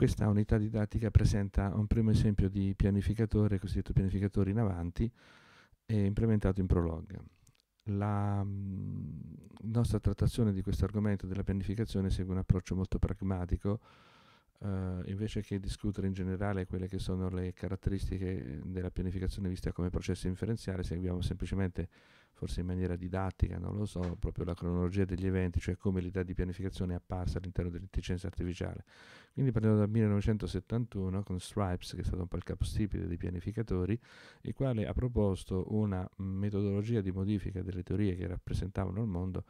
Questa unità didattica presenta un primo esempio di pianificatore, cosiddetto pianificatore in avanti, implementato in Prolog. La mh, mm, nostra trattazione di questo argomento della pianificazione segue un approccio molto pragmatico, Uh, invece che discutere in generale quelle che sono le caratteristiche eh, della pianificazione vista come processo inferenziale, seguiamo semplicemente, forse in maniera didattica, non lo so, proprio la cronologia degli eventi, cioè come l'idea di pianificazione è apparsa all'interno dell'intelligenza artificiale. Quindi partiamo dal 1971 con Stripes, che è stato un po' il capostipite dei pianificatori, il quale ha proposto una metodologia di modifica delle teorie che rappresentavano il mondo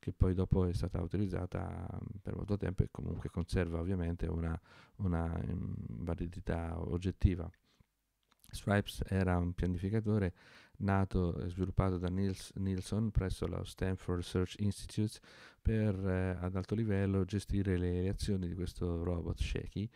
che poi dopo è stata utilizzata mm, per molto tempo e comunque conserva ovviamente una, una um, validità oggettiva. Stripes era un pianificatore nato e sviluppato da Niels Nielsen presso la Stanford Research Institute per eh, ad alto livello gestire le reazioni di questo robot Shaky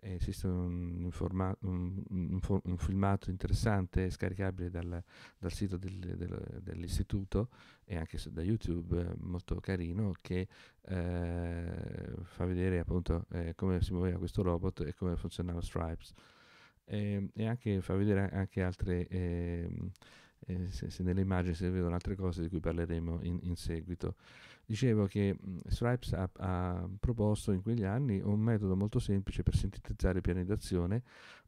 eh, esiste un, informa- un, un, un, filmato interessante scaricabile dal, dal sito del, del, dell'istituto e anche da YouTube eh, molto carino che eh, fa vedere appunto eh, come si muoveva questo robot e come funzionava Stripes e, ehm, e anche fa vedere anche altre eh, eh, se, se, nelle immagini si vedono altre cose di cui parleremo in, in seguito. Dicevo che Stripes ha, ha, proposto in quegli anni un metodo molto semplice per sintetizzare piani d'azione,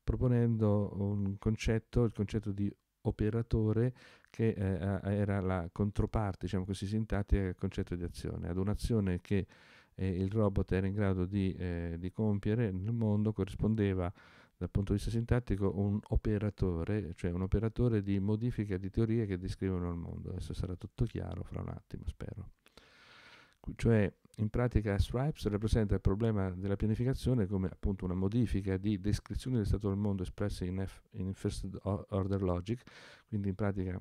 proponendo un concetto, il concetto di operatore che eh, era la controparte, diciamo così, sintattica del concetto di azione, ad un'azione che eh, il robot era in grado di, eh, di compiere nel mondo corrispondeva dal punto di vista sintattico un operatore, cioè un operatore di modifica di teorie che descrivono il mondo. Adesso sarà tutto chiaro fra un attimo, spero. Cioè, in pratica Stripes rappresenta il problema della pianificazione come appunto una modifica di descrizione del stato del mondo espressa in, F, in first order logic, quindi in pratica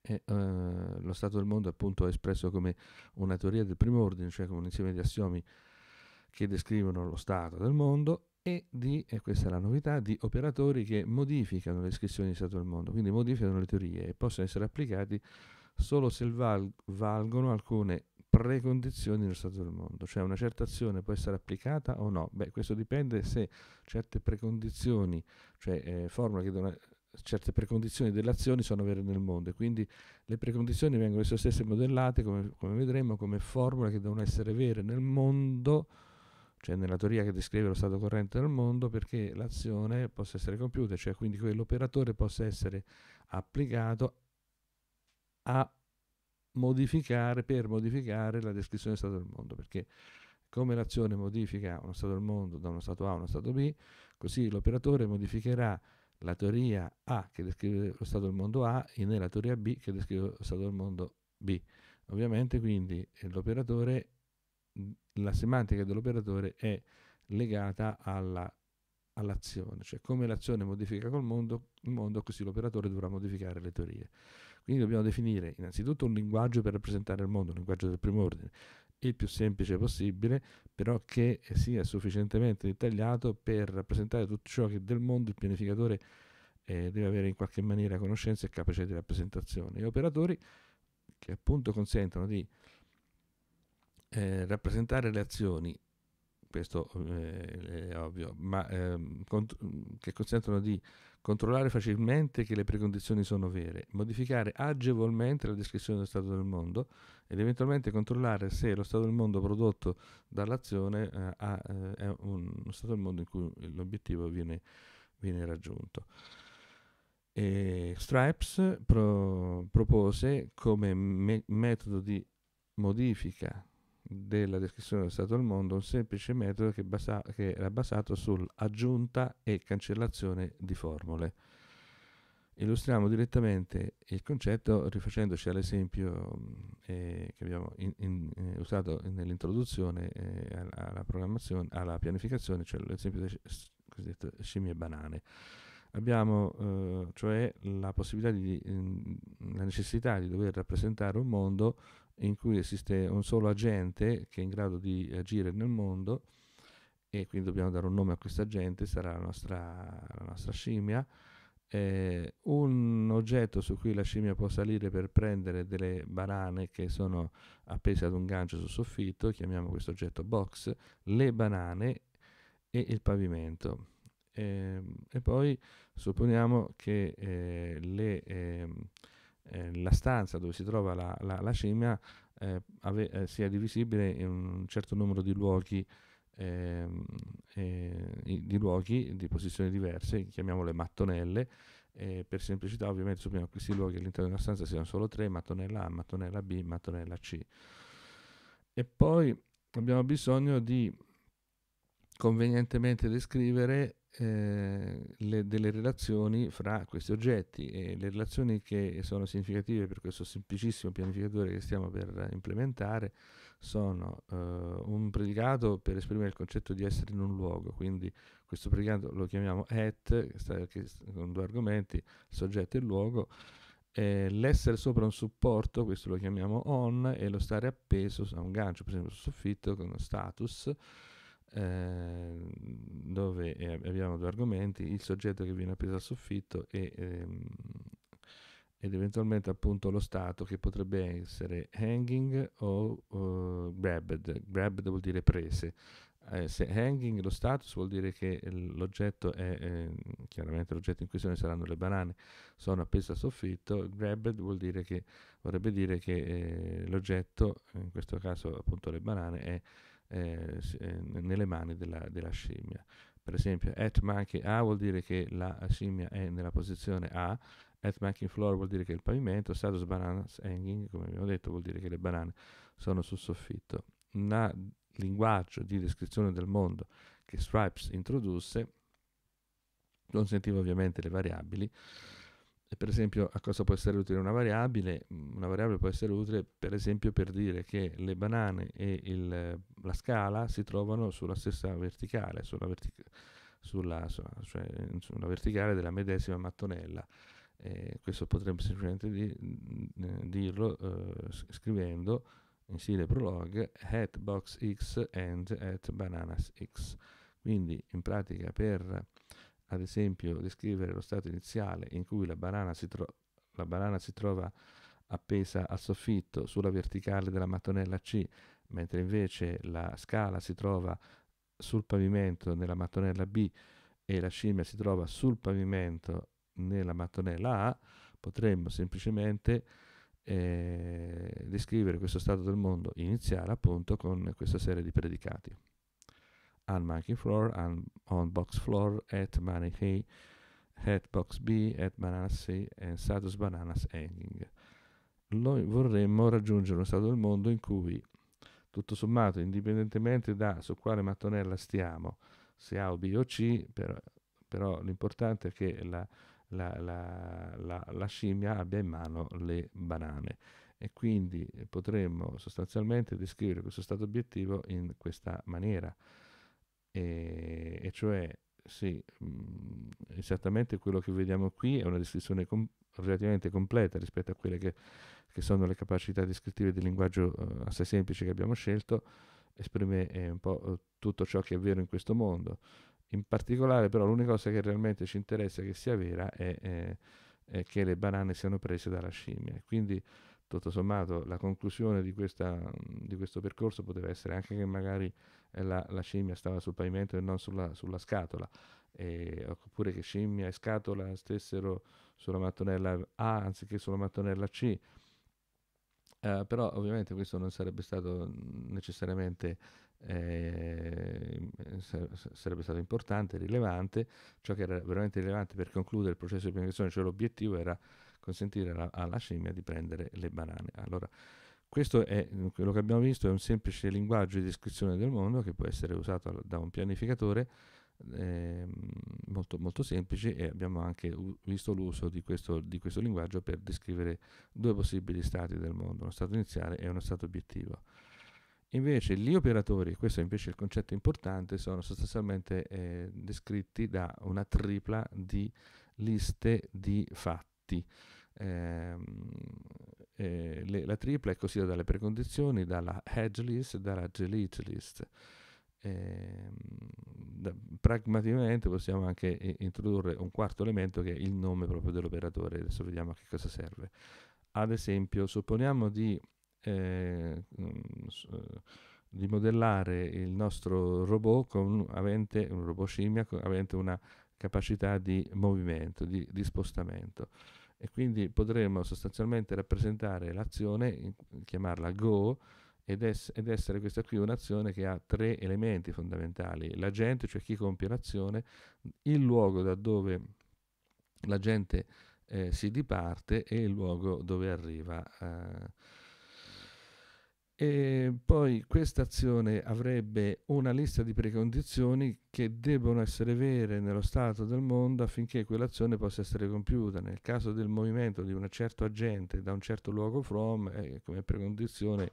e, uh, lo stato del mondo appunto è espresso come una teoria del primo ordine, cioè come un insieme di assiomi che descrivono lo stato del mondo e di, e questa è la novità, di operatori che modificano le iscrizioni di Stato del Mondo, quindi modificano le teorie e possono essere applicati solo se val- valgono alcune precondizioni dello Stato del Mondo, cioè una certa azione può essere applicata o no. Beh, questo dipende se certe precondizioni, cioè eh, formule che devono certe precondizioni dell'azione sono vere nel mondo e quindi le precondizioni vengono esse stesse modellate, come, come vedremo, come formule che devono essere vere nel mondo cioè nella teoria che descrive lo stato corrente del mondo, perché l'azione possa essere compiuta, cioè quindi quell'operatore possa essere applicato a modificare, per modificare la descrizione dello stato del mondo, perché come l'azione modifica uno stato del mondo da uno stato A a uno stato B, così l'operatore modificherà la teoria A che descrive lo stato del mondo A e nella teoria B che descrive lo stato del mondo B. Ovviamente quindi l'operatore Mhmm, la semantica dell'operatore è legata alla, all'azione, cioè come l'azione modifica col mondo, il mondo così l'operatore dovrà modificare le teorie. Quindi dobbiamo definire innanzitutto un linguaggio per rappresentare il mondo, un linguaggio del primo ordine, il più semplice possibile, però che sia sufficientemente dettagliato per rappresentare tutto ciò che del mondo il pianificatore eh, deve avere in qualche maniera conoscenza e capacità di rappresentazione. Gli operatori che appunto consentono di eh, rappresentare le azioni, questo eh, è ovvio, ma ehm, cont- che consentono di controllare facilmente che le precondizioni sono vere, modificare agevolmente la descrizione dello stato del mondo ed eventualmente controllare se lo stato del mondo prodotto dall'azione eh, ha, eh, è uno stato del mondo in cui l'obiettivo viene, viene raggiunto. E Stripes pro- propose come me- metodo di modifica della descrizione dello Stato del mondo, un semplice metodo che, basa- che era basato sull'aggiunta e cancellazione di formule. Illustriamo direttamente il concetto rifacendoci all'esempio eh, che abbiamo in, in, eh, usato nell'introduzione eh, alla, programmazione, alla pianificazione, cioè l'esempio delle cosiddette scimmie banane. Abbiamo eh, cioè la possibilità di, la necessità di dover rappresentare un mondo in cui esiste un solo agente che è in grado di agire nel mondo e quindi dobbiamo dare un nome a questo agente, sarà la nostra, la nostra scimmia. Eh, un oggetto su cui la scimmia può salire per prendere delle banane che sono appese ad un gancio sul soffitto, chiamiamo questo oggetto box, le banane e il pavimento. Eh, e poi supponiamo che eh, le ehm, eh, la stanza dove si trova la, la, la scimmia eh, ave, eh, sia divisibile in un certo numero di luoghi, ehm, di, luoghi di posizioni diverse, chiamiamole mattonelle, eh, per semplicità ovviamente supponiamo che questi luoghi all'interno di una stanza siano solo tre, mattonella A, mattonella B, mattonella C. E poi abbiamo bisogno di convenientemente descrivere eh, le, delle relazioni fra questi oggetti e le relazioni che sono significative per questo semplicissimo pianificatore che stiamo per implementare sono eh, un predicato per esprimere il concetto di essere in un luogo, quindi questo predicato lo chiamiamo at, che sta, che, con due argomenti, soggetto e luogo, eh, l'essere sopra un supporto, questo lo chiamiamo on, e lo stare appeso a un gancio, per esempio sul soffitto, con status, Ehm, eh, dove abbiamo due argomenti, il soggetto che viene appeso al soffitto e, ehm, ed eventualmente appunto lo stato che potrebbe essere hanging o uh, grabbed, grabbed vuol dire prese. Eh, se hanging lo status vuol dire che l'oggetto è, ehm, chiaramente l'oggetto in questione saranno le banane, sono appese al soffitto, grabbed vuol dire che, vorrebbe dire che eh, l'oggetto, in questo caso appunto le banane, è eh, eh nelle mani della, della, scimmia. Per esempio, at monkey A vuol dire che la scimmia è nella posizione A, at monkey floor vuol dire che è il pavimento, status bananas hanging, come abbiamo detto, vuol dire che le banane sono sul soffitto. Un linguaggio di descrizione del mondo che Stripes introdusse consentiva ovviamente le variabili per esempio a cosa può essere utile una variabile? Mm, una variabile può essere utile per esempio per dire che le banane e il, la scala si trovano sulla stessa verticale, sulla, vertica, sulla, cioè, sulla verticale della medesima mattonella. Eh, questo potremmo semplicemente di, mm, eh, dirlo eh, scrivendo stile prologue at box x and at bananas x. Quindi in pratica per ad esempio descrivere lo stato iniziale in cui la banana si, tro- la banana si trova appesa al soffitto sulla verticale della mattonella C, mentre invece la scala si trova sul pavimento nella mattonella B e la scimmia si trova sul pavimento nella mattonella A, potremmo semplicemente eh, descrivere questo stato del mondo iniziale appunto con questa serie di predicati on monkey floor and on box floor at money hay at box B at banana C and status bananas hanging noi vorremmo raggiungere uno stato del mondo in cui tutto sommato indipendentemente da su quale mattonella stiamo se A o B o C però, però l'importante è che la, la, la, la scimmia abbia in mano le banane e quindi potremmo sostanzialmente descrivere questo stato obiettivo in questa maniera e, e cioè sì, mh, mm, esattamente quello che vediamo qui è una descrizione com- relativamente completa rispetto a quelle che, che, sono le capacità descrittive del linguaggio eh, assai semplice che abbiamo scelto, esprime eh, un po' eh, tutto ciò che è vero in questo mondo. In particolare però l'unica cosa che realmente ci interessa che sia vera è, è, eh, è che le banane siano prese dalla scimmia. Quindi tutto sommato la conclusione di, questa, di, questo percorso poteva essere anche che magari eh, la, la scimmia stava sul pavimento e non sulla, sulla scatola, e, oppure che scimmia e scatola stessero sulla mattonella A anziché sulla mattonella C. Uh, però ovviamente questo non sarebbe stato necessariamente eh, sarebbe stato importante, rilevante, ciò che era veramente rilevante per concludere il processo di pianificazione, cioè l'obiettivo era consentire alla, alla scimmia di prendere le banane. Allora, questo è quello che abbiamo visto, è un semplice linguaggio di descrizione del mondo che può essere usato da un pianificatore eh, molto, molto semplice e abbiamo anche visto l'uso di questo, di questo linguaggio per descrivere due possibili stati del mondo, uno stato iniziale e uno stato obiettivo. Invece gli operatori, questo è invece il concetto importante, sono sostanzialmente eh, descritti da una tripla di liste di fatti tutti. Eh, eh, le, la tripla è così dalle precondizioni, dalla hedge list e dalla delete list. Eh, da, pragmaticamente possiamo anche introdurre un quarto elemento che è il nome proprio dell'operatore. Adesso vediamo a che cosa serve. Ad esempio, supponiamo di, eh, di modellare il nostro robot con, avente, un robot scimmia avente una capacità di movimento, di, di spostamento e quindi potremmo sostanzialmente rappresentare l'azione, chiamarla go, ed, es- ed, essere questa qui un'azione che ha tre elementi fondamentali, l'agente, cioè chi compie l'azione, il luogo da dove l'agente eh, si diparte e il luogo dove arriva. Eh, e poi questa azione avrebbe una lista di precondizioni che debbono essere vere nello stato del mondo affinché quell'azione possa essere compiuta. Nel caso del movimento di un certo agente da un certo luogo from, eh, come precondizione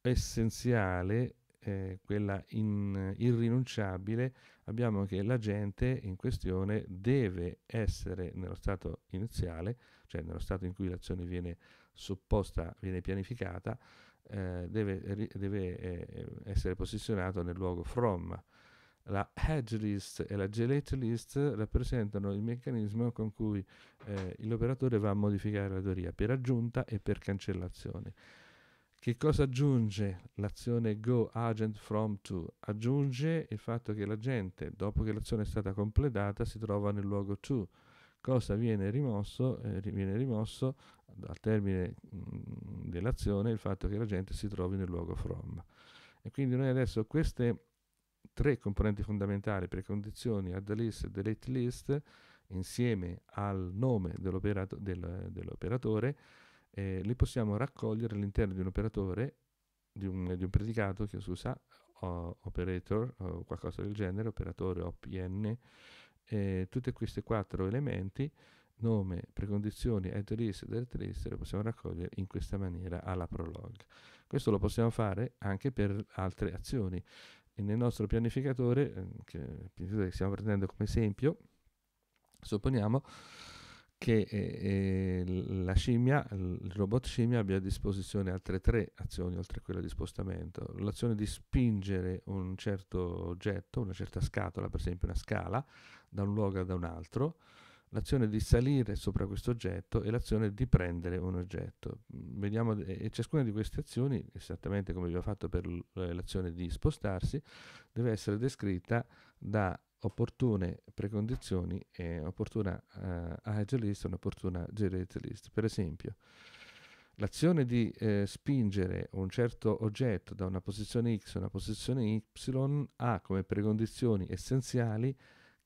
essenziale, eh, quella in, irrinunciabile, abbiamo che l'agente in questione deve essere nello stato iniziale, cioè nello stato in cui l'azione viene sottoposta, viene pianificata, eh, deve, deve eh, essere posizionato nel luogo from. La hedge list e la gelate list rappresentano il meccanismo con cui eh, l'operatore va a modificare la teoria per aggiunta e per cancellazione. Che cosa aggiunge l'azione go agent from to? Aggiunge il fatto che l'agente, dopo che l'azione è stata completata, si trova nel luogo to Cosa viene rimosso? Eh, viene rimosso al termine mh, mm, dell'azione il fatto che la gente si trovi nel luogo from. E quindi noi adesso queste tre componenti fondamentali, precondizioni, add list e delete list, insieme al nome dell'operato, del, dell'operatore, eh, li possiamo raccogliere all'interno di un operatore, di un, di un predicato che si usa operator o qualcosa del genere, operatore OPN, eh, tutti questi quattro elementi, nome, precondizioni, at e dead risk, lo possiamo raccogliere in questa maniera alla prolog. Questo lo possiamo fare anche per altre azioni. E nel nostro pianificatore, ehm, che stiamo prendendo come esempio, supponiamo che eh, eh la scimmia, il robot scimmia abbia a disposizione altre tre azioni oltre a quella di spostamento. L'azione di spingere un certo oggetto, una certa scatola, per esempio una scala, da un luogo ad un altro, l'azione di salire sopra questo oggetto e l'azione di prendere un oggetto. Vediamo, eh, e ciascuna di queste azioni, esattamente come vi ho fatto per eh, l'azione di spostarsi, deve essere descritta da opportune precondizioni e opportuna eh, agilist, un'opportuna generalist. Per esempio, l'azione di eh, spingere un certo oggetto da una posizione X a una posizione Y ha come precondizioni essenziali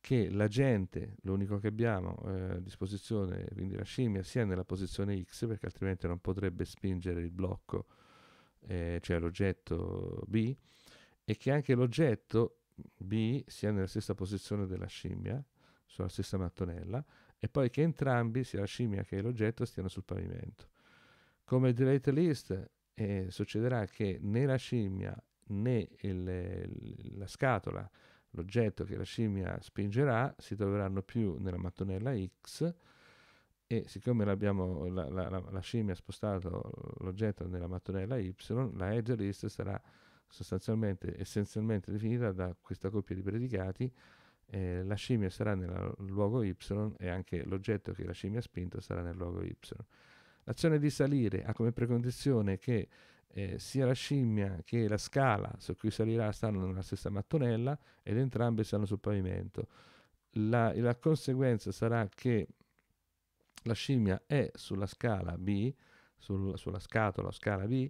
che l'agente, l'unico che abbiamo eh, a disposizione, quindi la scimmia, sia nella posizione X, perché altrimenti non potrebbe spingere il blocco, eh, cioè l'oggetto B, e che anche l'oggetto B sia nella stessa posizione della scimmia, sulla stessa mattonella, e poi che entrambi, sia la scimmia che l'oggetto, stiano sul pavimento. Come delete list eh, succederà che né la scimmia né il, la scatola, l'oggetto che la scimmia spingerà, si troveranno più nella mattonella X e siccome la, la, la, la scimmia ha spostato l'oggetto nella mattonella Y, la edge list sarà sostanzialmente, essenzialmente definita da questa coppia di predicati, eh, la scimmia sarà nel luogo Y e anche l'oggetto che la scimmia ha spinto sarà nel luogo Y. L'azione di salire ha come precondizione che eh, sia la scimmia che la scala su cui salirà stanno nella stessa mattonella ed entrambe stanno sul pavimento. La, la conseguenza sarà che la scimmia è sulla scala B, sul, sulla scatola o scala B,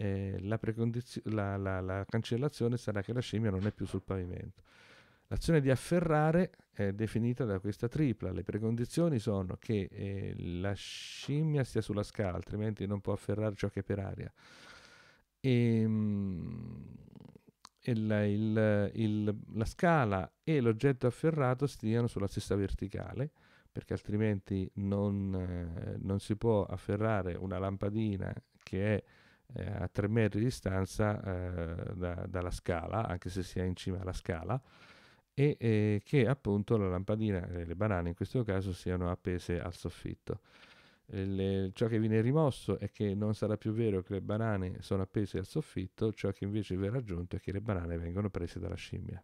eh, la, precondizio- la, la, la, cancellazione sarà che la scimmia non è più sul pavimento. L'azione di afferrare è definita da questa tripla. Le precondizioni sono che eh, la scimmia sia sulla scala, altrimenti non può afferrare ciò che è per aria. E, ehm, e la, il, il, la, scala e l'oggetto afferrato stiano sulla stessa verticale perché altrimenti non, eh, non si può afferrare una lampadina che è eh, a tre metri di distanza eh, da, dalla scala, anche se si è in cima alla scala, e eh, che appunto la lampadina, e le banane in questo caso, siano appese al soffitto. Eh, le, ciò che viene rimosso è che non sarà più vero che le banane sono appese al soffitto, ciò che invece verrà aggiunto è che le banane vengono prese dalla scimmia.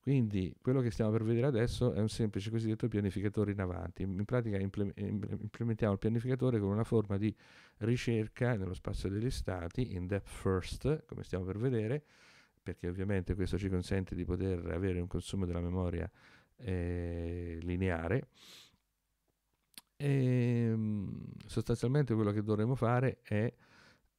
Quindi quello che stiamo per vedere adesso è un semplice cosiddetto pianificatore in avanti. In pratica eh, implementiamo il pianificatore con una forma di ricerca nello spazio degli stati, in depth first, come stiamo per vedere, perché ovviamente questo ci consente di poter avere un consumo della memoria eh, lineare. E, ehm, sostanzialmente quello che dovremo fare è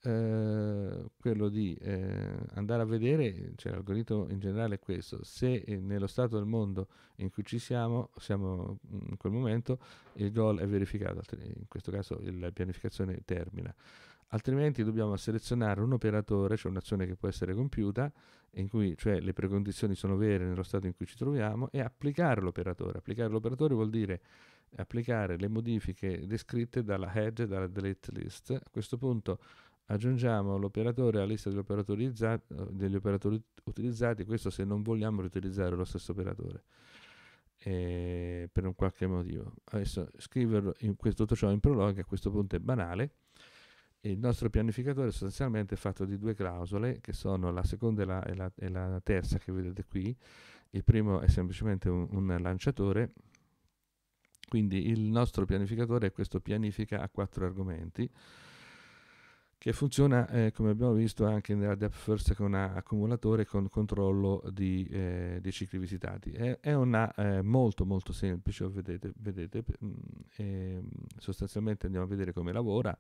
eh, quello di eh, andare a vedere, cioè l'algoritmo in generale è questo, se eh, nello stato del mondo in cui ci siamo, siamo mm, in quel momento, il goal è verificato, in questo caso la pianificazione termina. Altrimenti dobbiamo selezionare un operatore, cioè un'azione che può essere compiuta, in cui cioè, le precondizioni sono vere nello stato in cui ci troviamo, e applicare l'operatore. Applicare l'operatore vuol dire applicare le modifiche descritte dalla head, dalla delete list. A questo punto aggiungiamo l'operatore alla lista degli operatori, degli operatori utilizzati, questo se non vogliamo riutilizzare lo stesso operatore eh, per un qualche motivo. Adesso scriverlo in questo, tutto ciò in prologa a questo punto è banale. Il nostro pianificatore è sostanzialmente è fatto di due clausole, che sono la seconda e la, e la, e la terza che vedete qui. Il primo è semplicemente un, un lanciatore, quindi il nostro pianificatore è questo pianifica a quattro argomenti che funziona eh, come abbiamo visto anche nella Depth First con un accumulatore con controllo di, eh, dei cicli visitati. È, è una eh, molto molto semplice, vedete, vedete mh, mm, mm, sostanzialmente andiamo a vedere come lavora.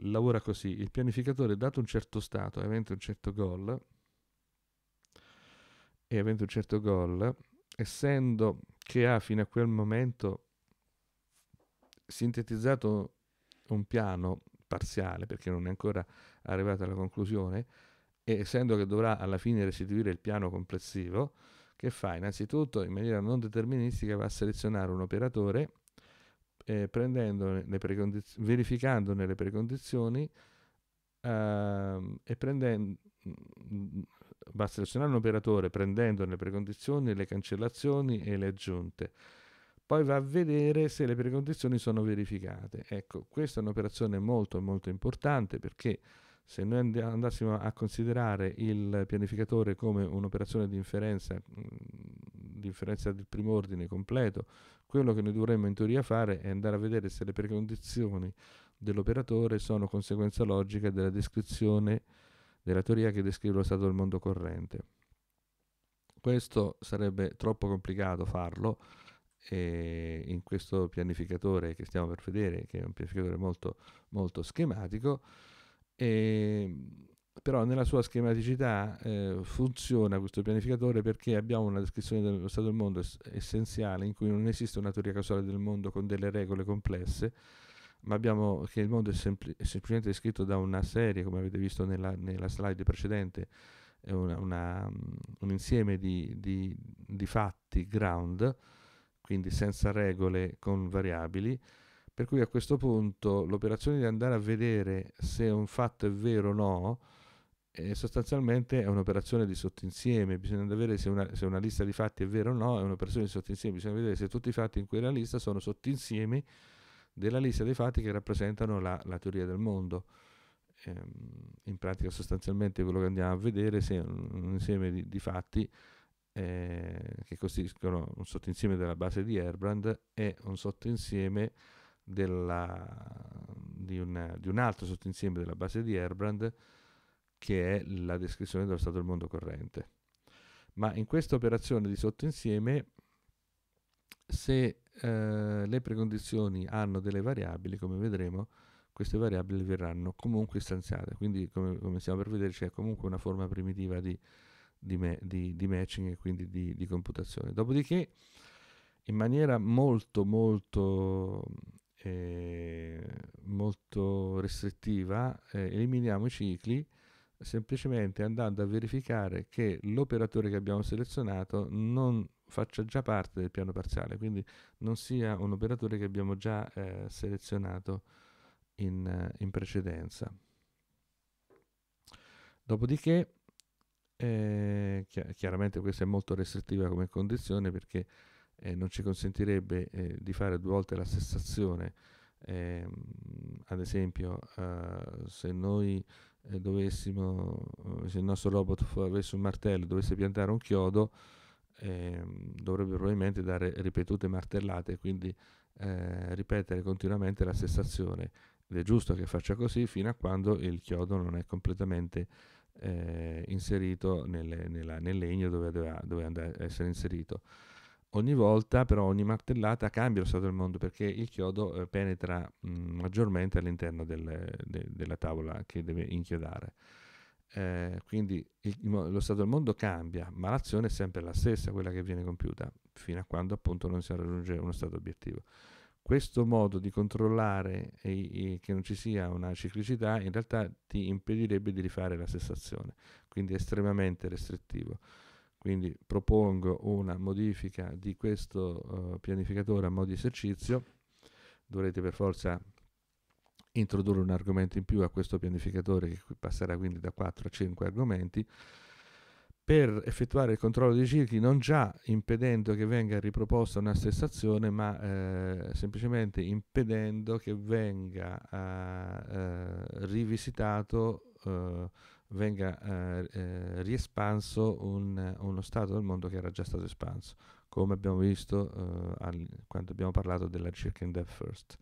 lavora così, il pianificatore dato un certo stato, avendo un certo goal, e avente un certo goal, essendo che ha fino a quel momento sintetizzato un piano parziale perché non è ancora arrivata alla conclusione, e essendo che dovrà alla fine restituire il piano complessivo, che fa? Innanzitutto in maniera non deterministica va a selezionare un operatore eh, le precondiz- verificandone le precondizioni ehm, e prendendo va a selezionare un operatore prendendone le precondizioni, le cancellazioni e le aggiunte poi va a vedere se le precondizioni sono verificate. Ecco, questa è un'operazione molto molto importante perché se noi andassimo a considerare il pianificatore come un'operazione di inferenza, di inferenza del primo ordine completo, quello che noi dovremmo in teoria fare è andare a vedere se le precondizioni dell'operatore sono conseguenza logica della descrizione della teoria che descrive lo stato del mondo corrente. Questo sarebbe troppo complicato farlo, e in questo pianificatore che stiamo per vedere, che è un pianificatore molto, molto schematico, e, ehm, però nella sua schematicità eh, funziona questo pianificatore perché abbiamo una descrizione dello stato del mondo es- essenziale in cui non esiste una teoria casuale del mondo con delle regole complesse, ma abbiamo che il mondo è, sempl- è semplicemente descritto da una serie, come avete visto nella, nella slide precedente, una, una, mm, un insieme di, di, di fatti ground quindi senza regole con variabili, per cui a questo punto l'operazione di andare a vedere se un fatto è vero o no è eh, sostanzialmente è un'operazione di sottoinsieme, bisogna vedere se una, se una, lista di fatti è vera o no, è un'operazione di sottoinsieme, bisogna vedere se tutti i fatti in quella lista sono sottoinsiemi della lista dei fatti che rappresentano la, la teoria del mondo. Ehm, in pratica sostanzialmente quello che andiamo a vedere è un, un insieme di, di fatti eh, che costituiscono un sottoinsieme della base di Herbrand e un sottoinsieme della, di, una, di, un altro sottoinsieme della base di Herbrand che è la descrizione dello stato del mondo corrente. Ma in questa operazione di sottoinsieme, se eh, le precondizioni hanno delle variabili, come vedremo, queste variabili verranno comunque istanziate, quindi come, come stiamo per vedere c'è comunque una forma primitiva di di, me, di, di matching e quindi di, di, computazione. Dopodiché, in maniera molto, molto, eh, molto restrittiva, eh, eliminiamo i cicli semplicemente andando a verificare che l'operatore che abbiamo selezionato non faccia già parte del piano parziale, quindi non sia un operatore che abbiamo già eh, selezionato in, in, precedenza. Dopodiché eh, chiaramente questa è molto restrittiva come condizione perché eh, non ci consentirebbe eh, di fare due volte la stessa azione. Ehm, ad esempio, eh, se noi eh, dovessimo, eh, se il nostro robot avesse un martello e dovesse piantare un chiodo, ehm, dovrebbe probabilmente dare ripetute martellate, quindi ripetere continuamente la stessa azione. Ed è giusto che faccia così fino a quando il chiodo non è completamente eh, inserito nel, nella, nel, legno dove doveva, doveva andare, essere inserito. Ogni volta però ogni martellata cambia lo stato del mondo perché il chiodo eh, penetra mh, mm, maggiormente all'interno del, de, della tavola che deve inchiodare. Eh, quindi il, lo stato del mondo cambia, ma l'azione è sempre la stessa, quella che viene compiuta, fino a quando appunto non si raggiunge uno stato obiettivo. Questo modo di controllare e, e che non ci sia una ciclicità in realtà ti impedirebbe di rifare la stessa azione, quindi è estremamente restrittivo. Quindi propongo una modifica di questo uh, pianificatore a modo di esercizio, dovrete per forza introdurre un argomento in più a questo pianificatore che passerà quindi da 4 a 5 argomenti per effettuare il controllo dei cicli non già impedendo che venga riproposta una stessa azione ma eh, semplicemente impedendo che venga eh, eh rivisitato eh, venga eh, riespanso un, uno stato del mondo che era già stato espanso come abbiamo visto al, quando abbiamo parlato della ricerca in depth first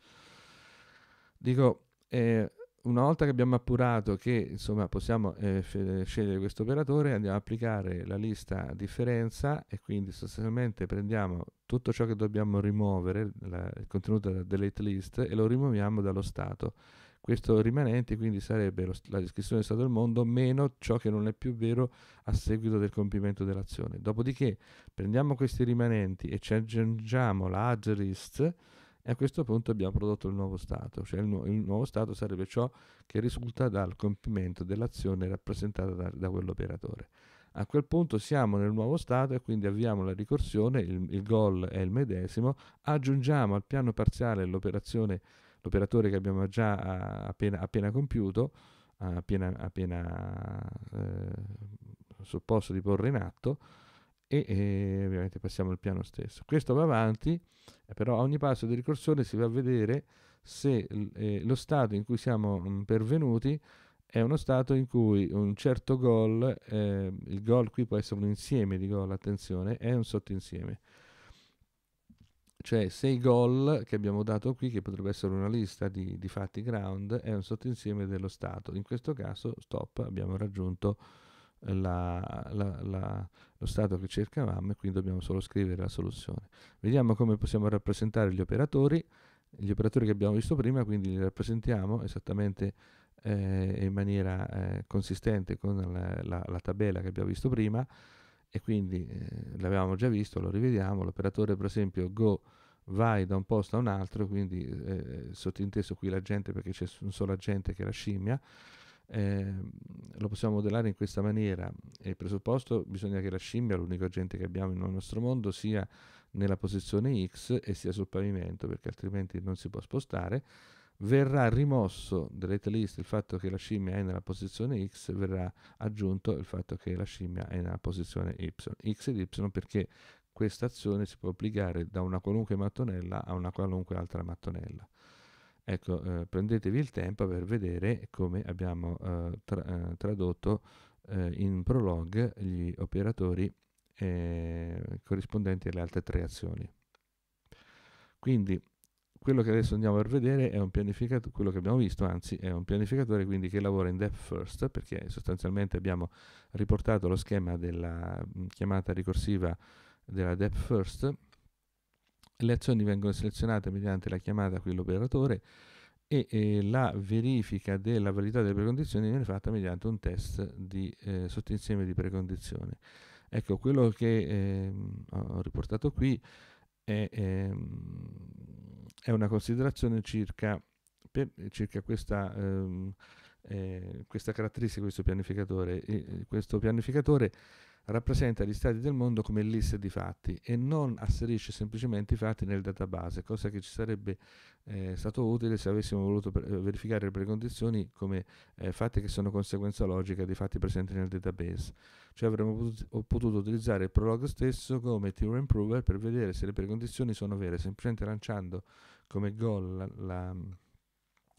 dico eh, una volta che abbiamo appurato che insomma, possiamo eh, scegliere questo operatore, andiamo a applicare la lista differenza e quindi sostanzialmente prendiamo tutto ciò che dobbiamo rimuovere, la, il contenuto della delete list, e lo rimuoviamo dallo stato. Questo rimanente quindi sarebbe lo, la descrizione del stato del mondo meno ciò che non è più vero a seguito del compimento dell'azione. Dopodiché prendiamo questi rimanenti e ci aggiungiamo la add list e a questo punto abbiamo prodotto il nuovo stato, cioè il, nu- il nuovo stato sarebbe ciò che risulta dal compimento dell'azione rappresentata da, da quell'operatore. A quel punto siamo nel nuovo stato e quindi avviamo la ricorsione, il, il goal è il medesimo, aggiungiamo al piano parziale l'operazione, l'operatore che abbiamo già ah, appena, appena compiuto, appena, appena eh, supposto di porre in atto, e, e, ovviamente passiamo al piano stesso. Questo va avanti, eh, però a ogni passo di ricorsore si va a vedere se eh, lo stato in cui siamo mh, mm, pervenuti è uno stato in cui un certo gol, eh, il gol qui può essere un insieme di gol, attenzione, è un sottoinsieme. Cioè se i gol che abbiamo dato qui, che potrebbe essere una lista di, di fatti ground, è un sottoinsieme dello stato. In questo caso, stop, abbiamo raggiunto la, la, la, lo stato che cercavamo e quindi dobbiamo solo scrivere la soluzione. Vediamo come possiamo rappresentare gli operatori, gli operatori che abbiamo visto prima, quindi li rappresentiamo esattamente eh, in maniera eh, consistente con la, tabella che abbiamo visto prima e quindi eh, l'avevamo già visto, lo rivediamo, l'operatore per esempio go vai da un posto a un altro, quindi eh, sottinteso qui l'agente perché c'è un solo agente che è la scimmia, eh, lo possiamo modellare in questa maniera. Il presupposto bisogna che la scimmia, l'unico agente che abbiamo nel nostro mondo, sia nella posizione X e sia sul pavimento, perché altrimenti non si può spostare. Verrà rimosso dalle list il fatto che la scimmia è nella posizione X, verrà aggiunto il fatto che la scimmia è nella posizione Y. X ed Y perché questa azione si può applicare da una qualunque mattonella a una qualunque altra mattonella. Ecco, eh, prendetevi il tempo per vedere come abbiamo eh, tra, eh, tradotto eh, in prolog gli operatori eh, corrispondenti alle altre tre azioni. Quindi quello che adesso andiamo a vedere è un pianificatore, quello che abbiamo visto anzi è un pianificatore quindi che lavora in depth first perché sostanzialmente abbiamo riportato lo schema della mm, chiamata ricorsiva della depth first le azioni vengono selezionate mediante la chiamata a quell'operatore e eh, la verifica della validità delle precondizioni viene fatta mediante un test di eh, sottoinsieme di precondizioni. Ecco, quello che eh, ho riportato qui è, ehm, è una considerazione circa, per, circa questa, ehm, eh, questa, caratteristica di questo pianificatore. E, eh, questo pianificatore rappresenta gli stati del mondo come liste di fatti e non asserisce semplicemente i fatti nel database, cosa che ci sarebbe eh, stato utile se avessimo voluto pre- verificare le precondizioni come eh, fatti che sono conseguenza logica dei fatti presenti nel database. Cioè avremmo potuto, potuto utilizzare il prologue stesso come theorem prover per vedere se le precondizioni sono vere, semplicemente lanciando come goal la, la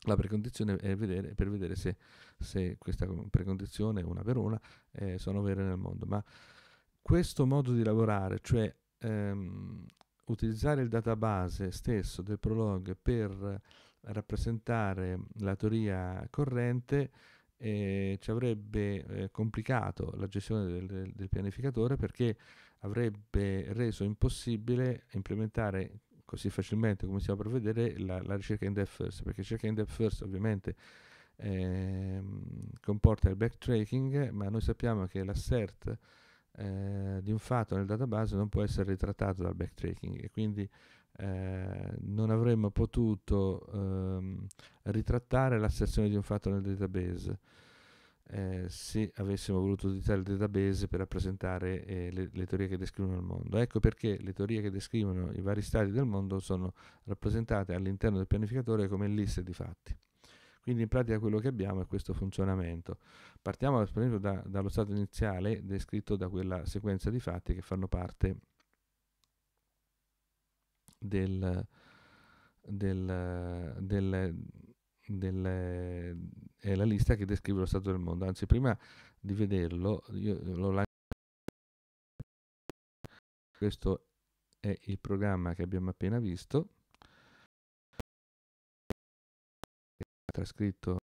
la precondizione è vedere, per vedere se, se questa precondizione, una per una, eh, sono vere nel mondo. Ma questo modo di lavorare, cioè ehm, utilizzare il database stesso del prolog per rappresentare la teoria corrente, eh, ci avrebbe eh, complicato la gestione del, del, pianificatore perché avrebbe reso impossibile implementare così facilmente come stiamo per vedere la, la ricerca in depth first, perché ricerca in depth first ovviamente ehm, comporta il backtracking, ma noi sappiamo che l'assert eh, di un fatto nel database non può essere ritrattato dal backtracking e quindi eh, non avremmo potuto ehm, ritrattare l'asserzione di un fatto nel database eh, se avessimo voluto utilizzare il database per rappresentare eh, le, le, teorie che descrivono il mondo. Ecco perché le teorie che descrivono i vari stati del mondo sono rappresentate all'interno del pianificatore come liste di fatti. Quindi in pratica quello che abbiamo è questo funzionamento. Partiamo per esempio da, dallo stato iniziale descritto da quella sequenza di fatti che fanno parte del, del, del delle, è la lista che descrive lo stato del mondo. Anzi, prima di vederlo, io lo lancio. Questo è il programma che abbiamo appena visto. Trascritto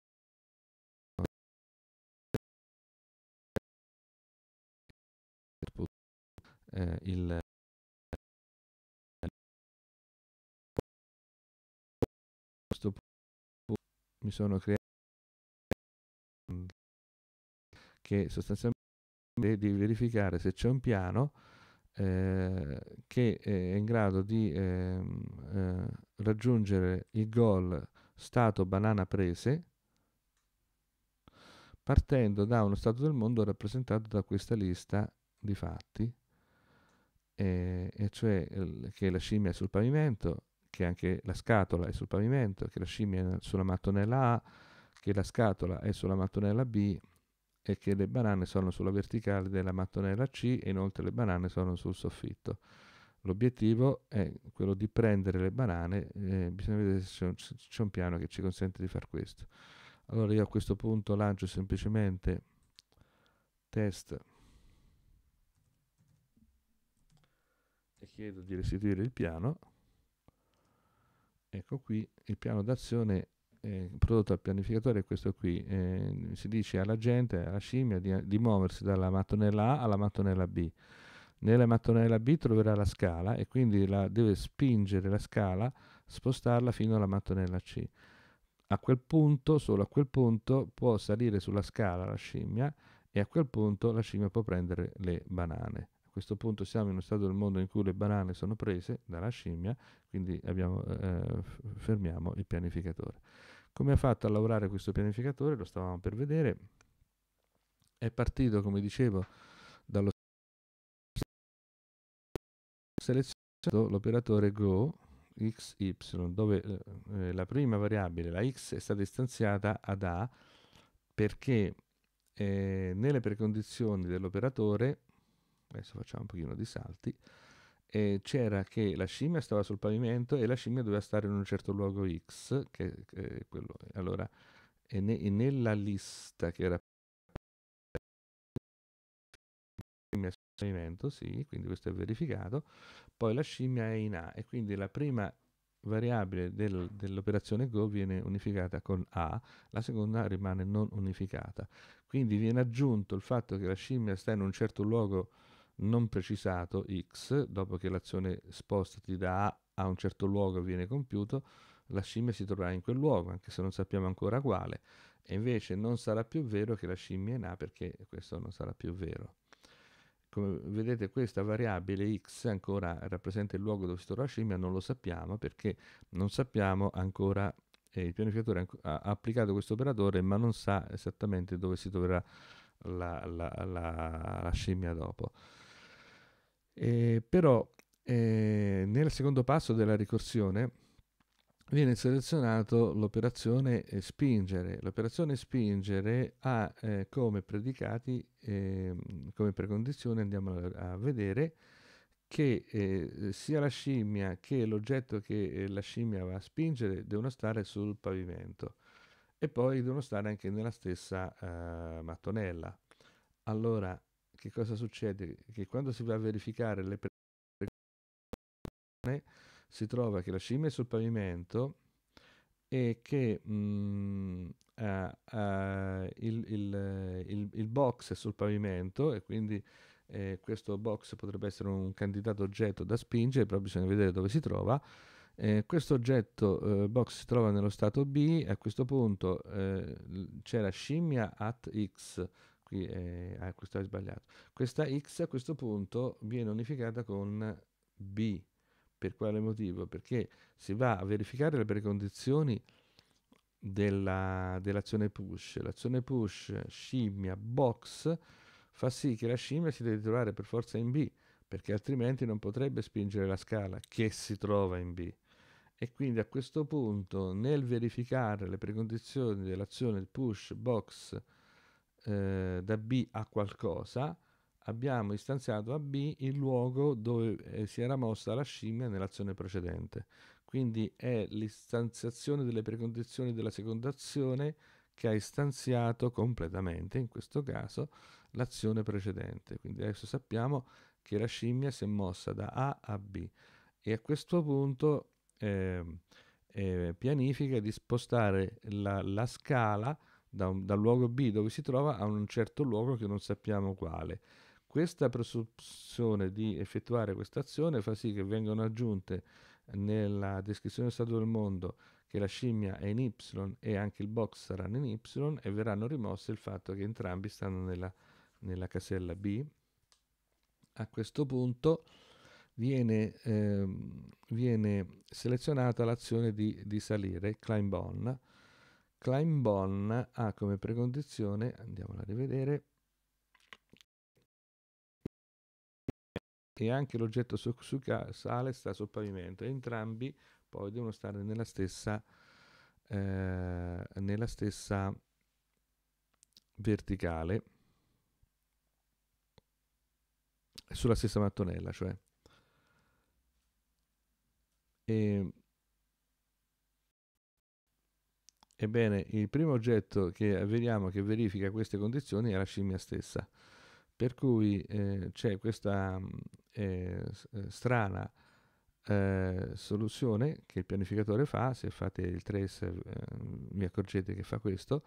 eh, il mi sono creato che sostanzialmente di verificare se c'è un piano eh, che è in grado di eh, eh, raggiungere il goal stato banana prese partendo da uno stato del mondo rappresentato da questa lista di fatti, eh, e cioè eh, che la scimmia è sul pavimento, che anche la scatola è sul pavimento, che la scimmia è sulla mattonella A, che la scatola è sulla mattonella B e che le banane sono sulla verticale della mattonella C e inoltre le banane sono sul soffitto. L'obiettivo è quello di prendere le banane, eh, bisogna vedere se c'è un piano che ci consente di fare questo. Allora io a questo punto lancio semplicemente test e chiedo di restituire il piano ecco qui il piano d'azione eh, prodotto dal pianificatore è questo qui. Eh, si dice alla gente, alla scimmia, di, di, muoversi dalla mattonella A alla mattonella B. Nella mattonella B troverà la scala e quindi la, deve spingere la scala, spostarla fino alla mattonella C. A quel punto, solo a quel punto, può salire sulla scala la scimmia e a quel punto la scimmia può prendere le banane questo punto siamo in uno stato del mondo in cui le banane sono prese dalla scimmia, quindi abbiamo, eh, eh fermiamo il pianificatore. Come ha fatto a lavorare questo pianificatore? Lo stavamo per vedere. È partito, come dicevo, dallo selezionato l'operatore go x, y, dove eh, eh la prima variabile, la x, è stata istanziata ad a perché eh, nelle precondizioni dell'operatore adesso facciamo un pochino di salti, eh, c'era che la scimmia stava sul pavimento e la scimmia doveva stare in un certo luogo X, che, che quello, allora, e, ne, e, nella lista che era scimmia sul pavimento, sì, quindi questo è verificato, poi la scimmia è in A e quindi la prima variabile del, dell'operazione go viene unificata con A, la seconda rimane non unificata. Quindi viene aggiunto il fatto che la scimmia sta in un certo luogo non precisato x, dopo che l'azione spostati da A a un certo luogo viene compiuto, la scimmia si troverà in quel luogo, anche se non sappiamo ancora quale. E invece non sarà più vero che la scimmia è in A, perché questo non sarà più vero. Come vedete questa variabile x ancora rappresenta il luogo dove si trova la scimmia, non lo sappiamo perché non sappiamo ancora, eh, il pianificatore ha applicato questo operatore ma non sa esattamente dove si troverà la, la, la, la scimmia dopo. Eh, però eh, nel secondo passo della ricorsione viene selezionato l'operazione eh, spingere. L'operazione spingere ha eh, come predicati, ehm, come precondizione, andiamo a vedere, che eh, sia la scimmia che l'oggetto che eh, la scimmia va a spingere devono stare sul pavimento e poi devono stare anche nella stessa mattonella. Allora, che cosa succede? Che quando si va a verificare le persone si trova che la scimmia è sul pavimento e che mh, mm, ha, ha il, il, il, il, box è sul pavimento e quindi eh, questo box potrebbe essere un candidato oggetto da spingere, però bisogna vedere dove si trova. Eh, questo oggetto eh, box si trova nello stato B, a questo punto eh, c'è la scimmia at X qui è, ah, questo è sbagliato. Questa x a questo punto viene unificata con b. Per quale motivo? Perché si va a verificare le precondizioni della, dell'azione push. L'azione push scimmia box fa sì che la scimmia si deve trovare per forza in B, perché altrimenti non potrebbe spingere la scala che si trova in B. E quindi a questo punto, nel verificare le precondizioni dell'azione push box eh, da B a qualcosa, abbiamo istanziato a B il luogo dove eh, si era mossa la scimmia nell'azione precedente. Quindi è l'istanziazione delle precondizioni della seconda azione che ha istanziato completamente, in questo caso, l'azione precedente. Quindi adesso sappiamo che la scimmia si è mossa da A a B e a questo punto eh, eh, pianifica di spostare la, la scala da un, dal luogo B dove si trova a un certo luogo che non sappiamo quale. Questa presunzione di effettuare questa azione fa sì che vengano aggiunte nella descrizione dello stato del mondo che la scimmia è in Y e anche il box saranno in Y e verranno rimosse il fatto che entrambi stanno nella, nella casella B. A questo punto viene, ehm, viene selezionata l'azione di, di salire, climb on, Kleinbon ha come precondizione, andiamola a rivedere, e anche l'oggetto su cui sale sta sul pavimento. Entrambi poi devono stare nella stessa, eh, nella stessa verticale, sulla stessa mattonella, cioè. E, Ebbene, il primo oggetto che vediamo che verifica queste condizioni è la scimmia stessa. Per cui eh, c'è questa mm, eh, eh, strana eh, soluzione che il pianificatore fa, se fate il trace eh, vi accorgete che fa questo,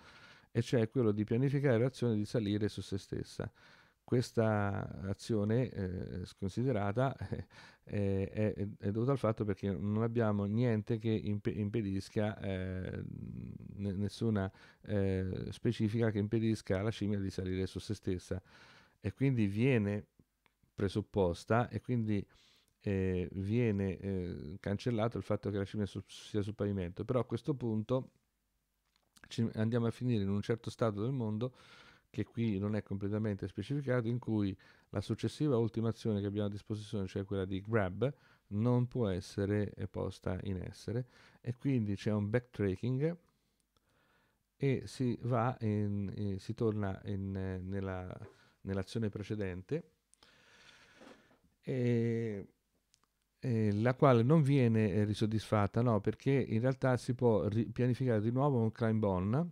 e cioè quello di pianificare l'azione di salire su se stessa. Questa azione eh, sconsiderata eh, è, è, dovuta al fatto perché non abbiamo niente che imp- impedisca, eh, n- nessuna eh, specifica che impedisca alla scimmia di salire su se stessa e quindi viene presupposta e quindi eh, viene eh, cancellato il fatto che la scimmia su, sia sul pavimento, però a questo punto ci andiamo a finire in un certo stato del mondo che qui non è completamente specificato, in cui la successiva ultimazione che abbiamo a disposizione, cioè quella di grab, non può essere eh, posta in essere e quindi c'è un backtracking e si va in, in, si torna in, nella, nell'azione precedente e, e la quale non viene eh, risoddisfatta no perché in realtà si può pianificare di nuovo un climb on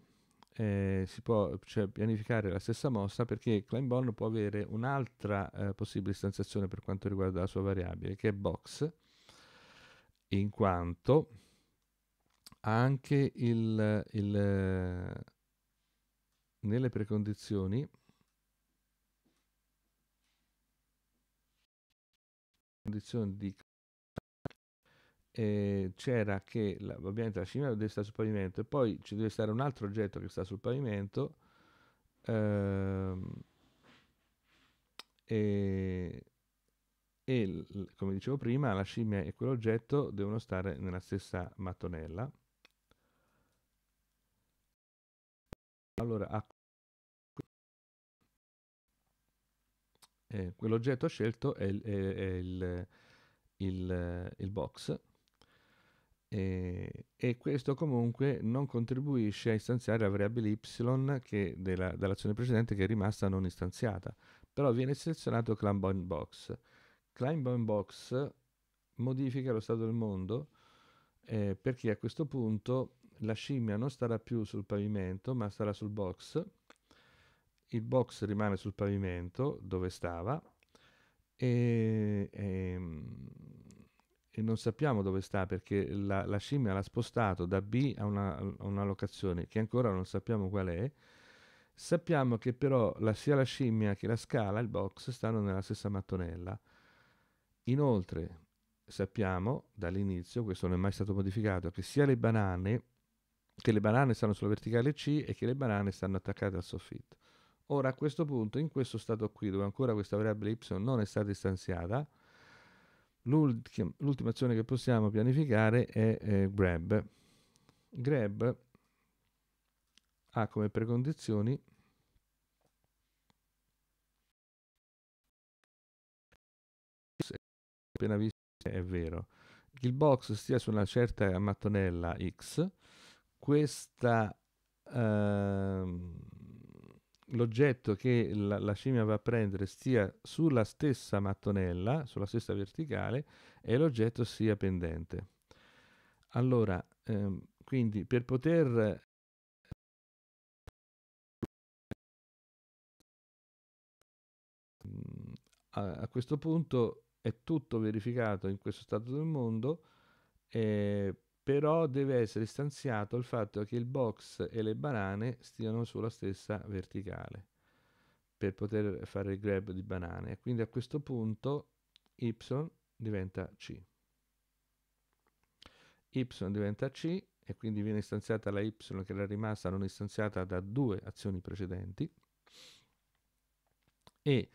eh, si può cioè, pianificare la stessa mossa perché Kleinborn può avere un'altra eh, possibile istanziazione per quanto riguarda la sua variabile che è box in quanto anche il, il eh, nelle precondizioni condizioni di eh, c'era che la, ovviamente la scimmia deve stare sul pavimento e poi ci deve stare un altro oggetto che sta sul pavimento ehm, e, e come dicevo prima la scimmia e quell'oggetto devono stare nella stessa mattonella allora a eh, quell'oggetto scelto è, il, è il, il, il box e, e, questo comunque non contribuisce a istanziare la variabile y che della, dall'azione precedente che è rimasta non istanziata, però viene selezionato Climbbound Box. Climbbound Box modifica lo stato del mondo eh, perché a questo punto la scimmia non starà più sul pavimento ma starà sul box, il box rimane sul pavimento dove stava e, e ehm, e non sappiamo dove sta perché la, la scimmia l'ha spostato da B a una, a una, locazione che ancora non sappiamo qual è. Sappiamo che però la, sia la scimmia che la scala, il box, stanno nella stessa mattonella. Inoltre sappiamo dall'inizio, questo non è mai stato modificato, che sia le banane, che le banane stanno sulla verticale C e che le banane stanno attaccate al soffitto. Ora a questo punto, in questo stato qui, dove ancora questa variabile y non è stata istanziata, L'ultima, l'ultima azione che possiamo pianificare è eh, grab. Grab ha come precondizioni appena visto è vero il box stia su una certa mattonella X questa ehm, l'oggetto che la, la, scimmia va a prendere stia sulla stessa mattonella, sulla stessa verticale, e l'oggetto sia pendente. Allora, ehm, quindi per poter mm, a, questo punto è tutto verificato in questo stato del mondo eh, però deve essere stanziato il fatto che il box e le banane stiano sulla stessa verticale per poter fare il grab di banane. Quindi a questo punto y diventa C. y diventa C e quindi viene istanziata la y che era rimasta non istanziata da due azioni precedenti e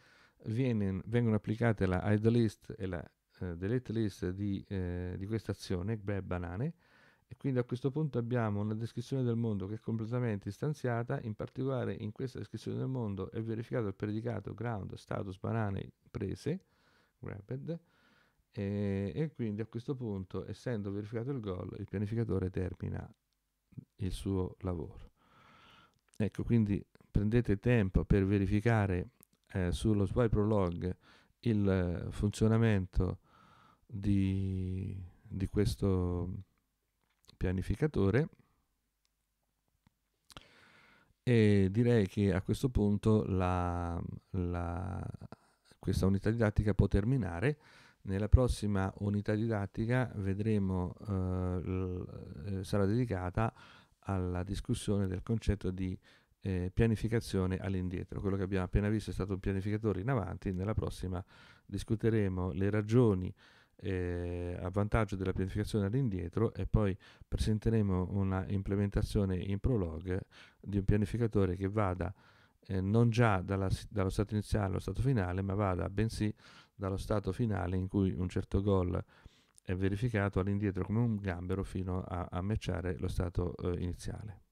viene, vengono applicate la idlist e la eh, delete list di, eh, di questa azione, grab banane, e quindi a questo punto abbiamo una descrizione del mondo che è completamente istanziata, in particolare in questa descrizione del mondo è verificato il predicato ground status banane prese, grabbed, e, e quindi a questo punto, essendo verificato il goal, il pianificatore termina il suo lavoro. Ecco, quindi prendete tempo per verificare eh, sullo swipe prolog il eh, funzionamento di, di questo pianificatore e direi che a questo punto la, la, questa unità didattica può terminare. Nella prossima unità didattica vedremo, eh, eh, sarà dedicata alla discussione del concetto di eh, pianificazione all'indietro. Quello che abbiamo appena visto è stato un pianificatore in avanti, nella prossima discuteremo le ragioni eh, a vantaggio della pianificazione all'indietro e poi presenteremo una implementazione in prologue di un pianificatore che vada eh, non già dalla, dallo stato iniziale allo stato finale, ma vada bensì dallo stato finale in cui un certo gol è verificato all'indietro come un gambero fino a, a matchare lo stato eh, iniziale.